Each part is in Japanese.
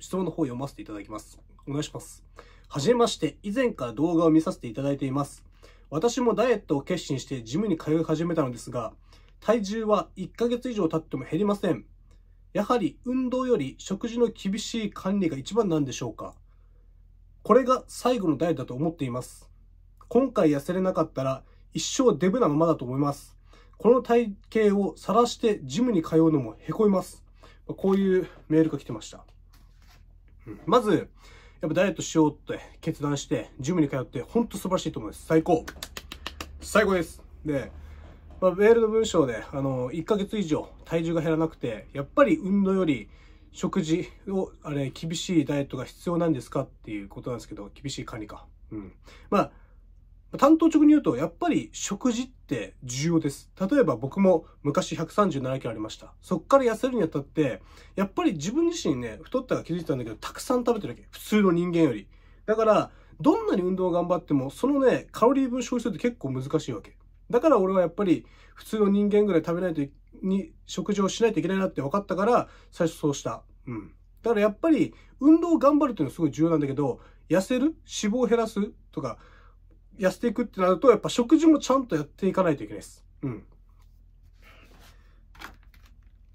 質問の方を読ませていただきます。お願いします。はじめまして、以前から動画を見させていただいています。私もダイエットを決心してジムに通い始めたのですが、体重は1ヶ月以上経っても減りません。やはり運動より食事の厳しい管理が一番なんでしょうかこれが最後のダイエットだと思っています。今回痩せれなかったら一生デブなままだと思います。この体型を晒してジムに通うのもへこみます。こういうメールが来てました。まず、やっぱダイエットしようって決断して、ジムに通って、ほんと素晴らしいと思います。最高。最高です。で、まあ、メールの文章で、あの、1ヶ月以上体重が減らなくて、やっぱり運動より食事を、あれ、厳しいダイエットが必要なんですかっていうことなんですけど、厳しい管理か。うん。まあ担当直に言うと、やっぱり食事って重要です。例えば僕も昔137キロありました。そっから痩せるにあたって、やっぱり自分自身ね、太ったか気づいたんだけど、たくさん食べてるわけ。普通の人間より。だから、どんなに運動を頑張っても、そのね、カロリー分消費するって結構難しいわけ。だから俺はやっぱり、普通の人間ぐらい食べないとに、食事をしないといけないなって分かったから、最初そうした。うん。だからやっぱり、運動を頑張るっていうのはすごい重要なんだけど、痩せる脂肪を減らすとか、痩せていくってなると、やっぱ食事もちゃんとやっていかないといけないです。うん。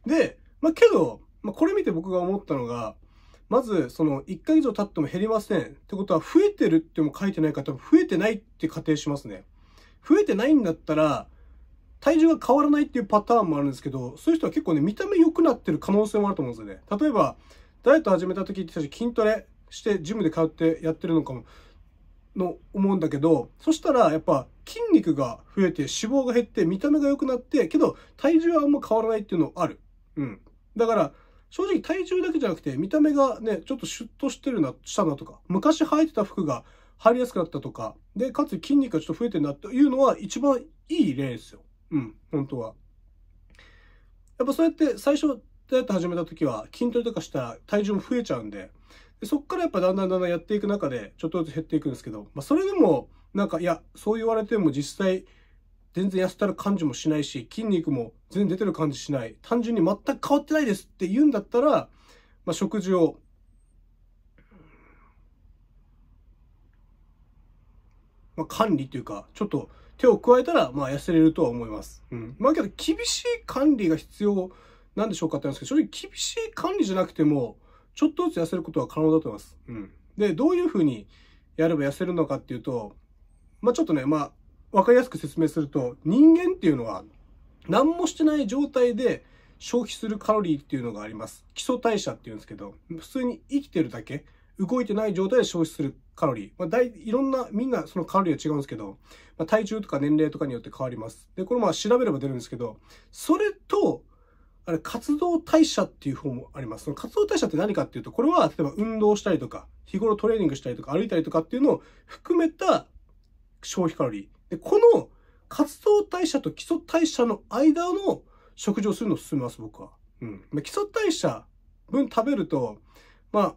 で、まあけど、まあ、これ見て僕が思ったのが、まず、その、1ヶ月以上経っても減りません。ってことは、増えてるっても書いてない方も増えてないって仮定しますね。増えてないんだったら、体重が変わらないっていうパターンもあるんですけど、そういう人は結構ね、見た目良くなってる可能性もあると思うんですよね。例えば、ダイエット始めた時って筋トレして、ジムで通ってやってるのかもの思うんだけど、そしたらやっぱ筋肉が増えて脂肪が減って見た目が良くなって、けど体重はあんま変わらないっていうのある。うん。だから、正直体重だけじゃなくて見た目がね、ちょっとシュッとしてるな、したなとか、昔履いてた服が入りやすくなったとか、で、かつ筋肉がちょっと増えてるなっていうのは一番いい例ですよ。うん、本当は。やっぱそうやって最初、どうやって始めた時は筋トレとかしたら体重も増えちゃうんで、そっからやっぱだんだんだんだんやっていく中で、ちょっとずつ減っていくんですけど、まあ、それでも、なんか、いや、そう言われても実際、全然痩せたる感じもしないし、筋肉も全然出てる感じしない。単純に全く変わってないですって言うんだったら、まあ、食事を、まあ、管理というか、ちょっと手を加えたら、まあ、痩せれるとは思います。うん。まあ、けど、厳しい管理が必要なんでしょうかって言うんですけど、正直厳しい管理じゃなくても、ちょっとずつ痩せることは可能だと思います。うん。で、どういうふうにやれば痩せるのかっていうと、まあ、ちょっとね、まあ、わかりやすく説明すると、人間っていうのは、何もしてない状態で消費するカロリーっていうのがあります。基礎代謝っていうんですけど、普通に生きてるだけ、動いてない状態で消費するカロリー。まあ、大いろんな、みんなそのカロリーは違うんですけど、まあ、体重とか年齢とかによって変わります。で、これまあ調べれば出るんですけど、それとあれ、活動代謝っていう本もあります。その活動代謝って何かっていうと、これは、例えば運動したりとか、日頃トレーニングしたりとか、歩いたりとかっていうのを含めた消費カロリー。で、この活動代謝と基礎代謝の間の食事をするのを進めます、僕は。うん。ま基礎代謝分食べると、まあ、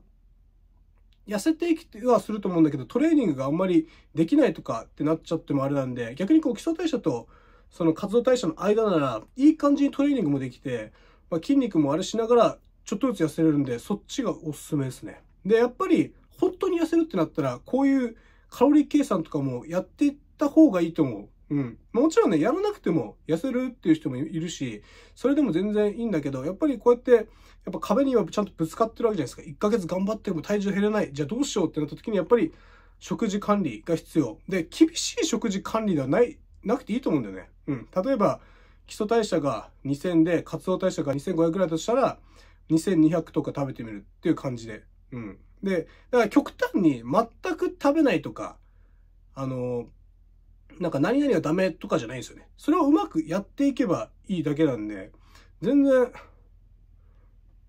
痩せていきはすると思うんだけど、トレーニングがあんまりできないとかってなっちゃってもあれなんで、逆にこう基礎代謝とその活動代謝の間なら、いい感じにトレーニングもできて、まあ、筋肉もあれしながら、ちょっとずつ痩せれるんで、そっちがおすすめですね。で、やっぱり、本当に痩せるってなったら、こういうカロリー計算とかもやっていった方がいいと思う。うん。もちろんね、やらなくても痩せるっていう人もいるし、それでも全然いいんだけど、やっぱりこうやって、やっぱ壁にはちゃんとぶつかってるわけじゃないですか。1ヶ月頑張っても体重減らない。じゃあどうしようってなった時に、やっぱり食事管理が必要。で、厳しい食事管理ではない、なくていいと思うんだよね。うん。例えば、基礎代謝が2000で、活動代謝が2500ぐらいだとしたら、2200とか食べてみるっていう感じで。うん。で、だから極端に全く食べないとか、あの、なんか何々がダメとかじゃないんですよね。それをうまくやっていけばいいだけなんで、全然、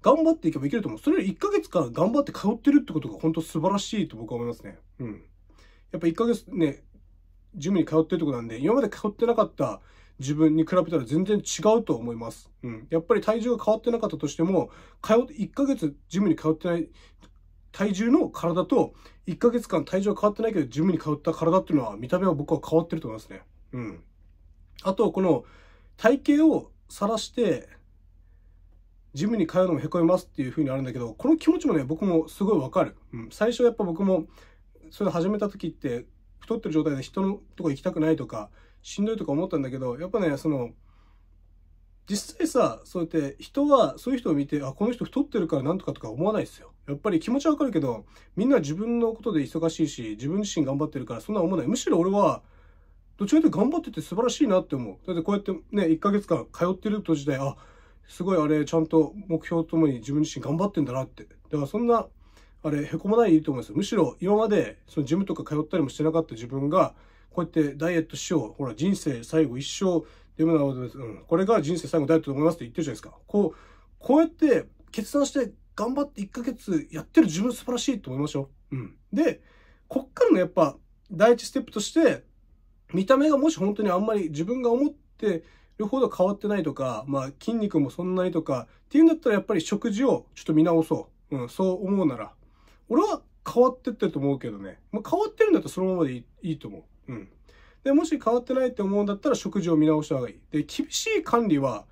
頑張っていけばいけると思う。それより1ヶ月間頑張って通ってるってことが本当素晴らしいと僕は思いますね。うん。やっぱ1ヶ月ね、ジムに通ってるとこなんで、今まで通ってなかった自分に比べたら全然違うと思います。うん。やっぱり体重が変わってなかったとしても、通って、1ヶ月ジムに通ってない体重の体と、1ヶ月間体重は変わってないけど、ジムに通った体っていうのは見た目は僕は変わってると思いますね。うん。あと、この体型を晒して、ジムに通うのもへこみますっていう風にあるんだけど、この気持ちもね、僕もすごいわかる。うん。最初やっぱ僕も、それ始めた時って、太ってる状態で人のとこ行きたくないとか、しんどいとか思ったんだけど、やっぱね、その、実際さ、そうやって人は、そういう人を見て、あ、この人太ってるからなんとかとか思わないですよ。やっぱり気持ちはわかるけど、みんな自分のことで忙しいし、自分自身頑張ってるからそんな思わない。むしろ俺は、どちちかというと頑張ってて素晴らしいなって思う。だってこうやってね、1ヶ月間通ってると時代、あ、すごいあれ、ちゃんと目標ともに自分自身頑張ってんだなって。だからそんな、あれ、へこまないでいいと思いますむしろ、今まで、そのジムとか通ったりもしてなかった自分が、こうやってダイエットしよう。ほら、人生最後一生、でもな、うん、これが人生最後ダイエットと思いますって言ってるじゃないですか。こう、こうやって決断して頑張って1ヶ月やってる自分素晴らしいと思いましょう。うん。で、こっからのやっぱ、第一ステップとして、見た目がもし本当にあんまり自分が思ってるほど変わってないとか、まあ筋肉もそんなにとか、っていうんだったらやっぱり食事をちょっと見直そう。うん、そう思うなら。俺は変わってってと思うけどね。まあ、変わってるんだったらそのままでいいと思う。うん。で、もし変わってないって思うんだったら食事を見直した方がいい。で、厳しい管理は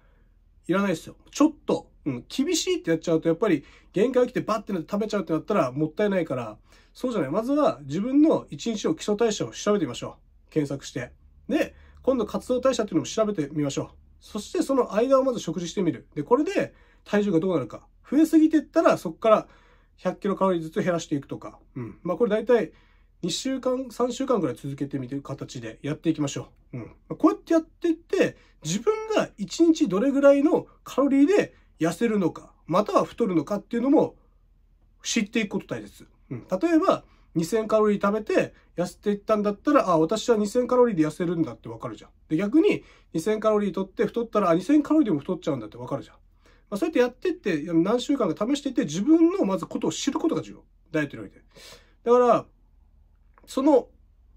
いらないですよ。ちょっと。うん。厳しいってやっちゃうと、やっぱり限界が来てバッてなって食べちゃうってなったらもったいないから、そうじゃない。まずは自分の一日の基礎代謝を調べてみましょう。検索して。で、今度活動代謝っていうのも調べてみましょう。そしてその間をまず食事してみる。で、これで体重がどうなるか。増えすぎてったらそこから100キロカロリーずつ減らしていくとか、うん。まあこれ大体2週間、3週間ぐらい続けてみてる形でやっていきましょう。うん。こうやってやっていって、自分が1日どれぐらいのカロリーで痩せるのか、または太るのかっていうのも知っていくこと大切。うん。例えば、2000カロリー食べて痩せていったんだったら、あ、私は2000カロリーで痩せるんだってわかるじゃん。で、逆に2000カロリー取って太ったら、あ、2000カロリーでも太っちゃうんだってわかるじゃん。まあ、そうやってやってって、何週間か試していって、自分のまずことを知ることが重要。ダイエットにおいて。だから、その、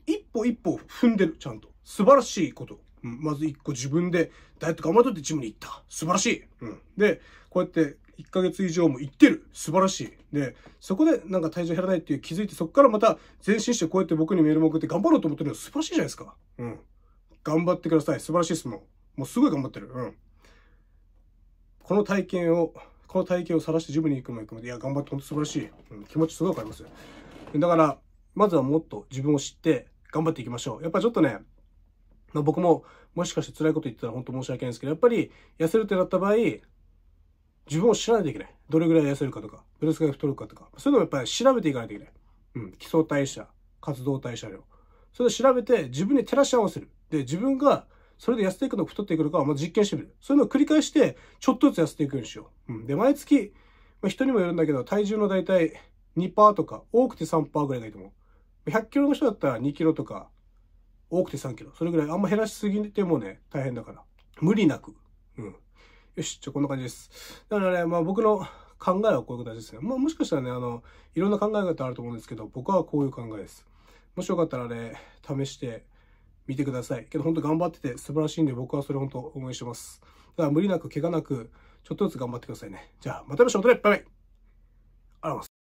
一歩一歩踏んでる、ちゃんと。素晴らしいこと。うん、まず一個自分で、ダイエット頑張っといてジムに行った。素晴らしい。うん。で、こうやって、1ヶ月以上も行ってる。素晴らしい。で、そこでなんか体重減らないっていう気づいて、そこからまた前進してこうやって僕にメールも送って頑張ろうと思ってるの素晴らしいじゃないですか。うん。頑張ってください。素晴らしいですもん。もうすごい頑張ってる。うん。この体験を、この体験を晒してジムに行くの行くまで、いや、頑張って、本当素晴らしい。うん、気持ちすごいわかります。だから、まずはもっと自分を知って、頑張っていきましょう。やっぱちょっとね、まあ、僕も、もしかして辛いこと言ったら本当申し訳ないんですけど、やっぱり、痩せるってなった場合、自分を知らないといけない。どれぐらい痩せるかとか、どれぐらい太るかとか、そういうのもやっぱり調べていかないといけない。うん、基礎代謝、活動代謝量。それを調べて自分に照らし合わせる。で、自分がそれで痩せていくのか太っていくのかはまず実験してみる。そういうのを繰り返して、ちょっとずつ痩せていくようにしよう。うん。で、毎月、まあ、人にもよるんだけど、体重の大体2%とか、多くて3%ぐらいがいいと思う。100キロの人だったら2キロとか、多くて3キロ。それぐらい、あんま減らしすぎてもね、大変だから。無理なく。うん。よし、じゃこんな感じです。だからね、まあ僕の考えはこういう形ですね。まあもしかしたらね、あの、いろんな考え方あると思うんですけど、僕はこういう考えです。もしよかったらね、試して見てください。けど本当頑張ってて素晴らしいんで僕はそれ本当応援してます。だから無理なく怪我なくちょっとずつ頑張ってくださいね。じゃあまたのしおとでバイバイあら